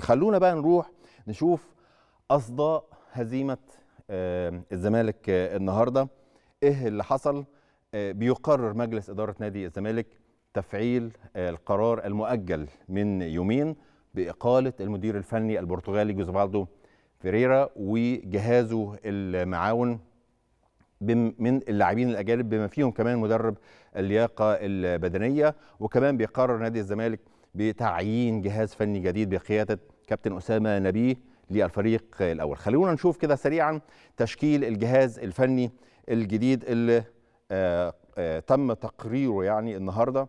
خلونا بقى نروح نشوف أصداء هزيمة آه، الزمالك آه، النهاردة إيه اللي حصل آه، بيقرر مجلس إدارة نادي الزمالك تفعيل القرار المؤجل من يومين بإقالة المدير الفني البرتغالي جوزبالدو فيريرا وجهازه المعاون من اللاعبين الأجانب بما فيهم كمان مدرب اللياقة البدنية وكمان بيقرر نادي الزمالك بتعيين جهاز فني جديد بقياده كابتن اسامه نبيه للفريق الاول خلونا نشوف كده سريعا تشكيل الجهاز الفني الجديد اللي آه آه تم تقريره يعني النهارده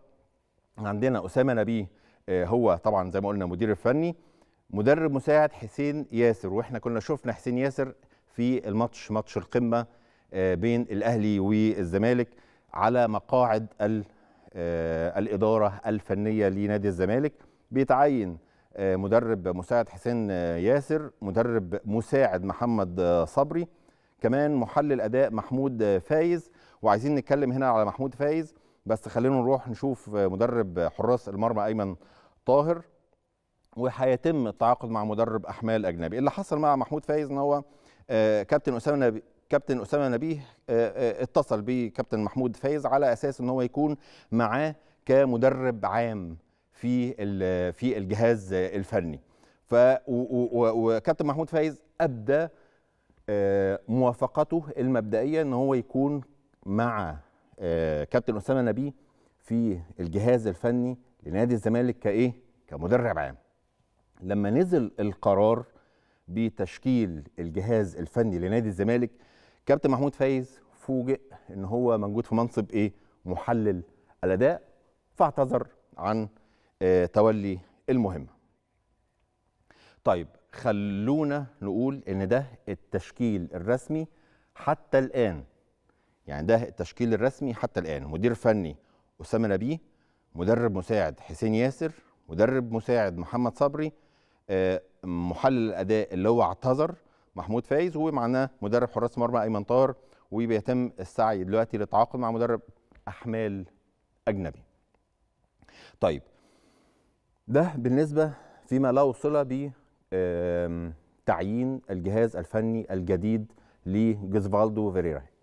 عندنا اسامه نبيه آه، هو طبعا زي ما قلنا مدير الفني مدرب مساعد حسين ياسر واحنا كنا شفنا حسين ياسر في الماتش ماتش القمه آه، بين الاهلي والزمالك على مقاعد آه، الاداره الفنيه لنادي الزمالك بيتعين آه، مدرب مساعد حسين آه، ياسر مدرب مساعد محمد صبري كمان محلل اداء محمود فايز وعايزين نتكلم هنا على محمود فايز بس خلينا نروح نشوف مدرب حراس المرمى ايمن طاهر وهيتم التعاقد مع مدرب احمال اجنبي اللي حصل مع محمود فايز ان هو كابتن اسامه كابتن اسامه نبيه آه، آه، اتصل بكابتن محمود فايز على اساس ان هو يكون معاه كمدرب عام في في الجهاز الفني ف وكابتن محمود فايز ابدى آه، موافقته المبدئيه ان هو يكون مع كابتن اسامه نبيه في الجهاز الفني لنادي الزمالك كايه كمدرب عام لما نزل القرار بتشكيل الجهاز الفني لنادي الزمالك كابتن محمود فايز فوجئ ان هو موجود في منصب ايه محلل الاداء فاعتذر عن آه، تولي المهمه طيب خلونا نقول ان ده التشكيل الرسمي حتى الان يعني ده التشكيل الرسمي حتى الان مدير فني اسامه نبيه مدرب مساعد حسين ياسر مدرب مساعد محمد صبري آه، محلل الاداء اللي هو اعتذر محمود فايز ومعنا مدرب حراس مرمى ايمن طاهر وبيتم السعي دلوقتي للتعاقد مع مدرب احمال اجنبي. طيب ده بالنسبه فيما لا صله ب تعيين الجهاز الفني الجديد لجوزفالدو فيريرا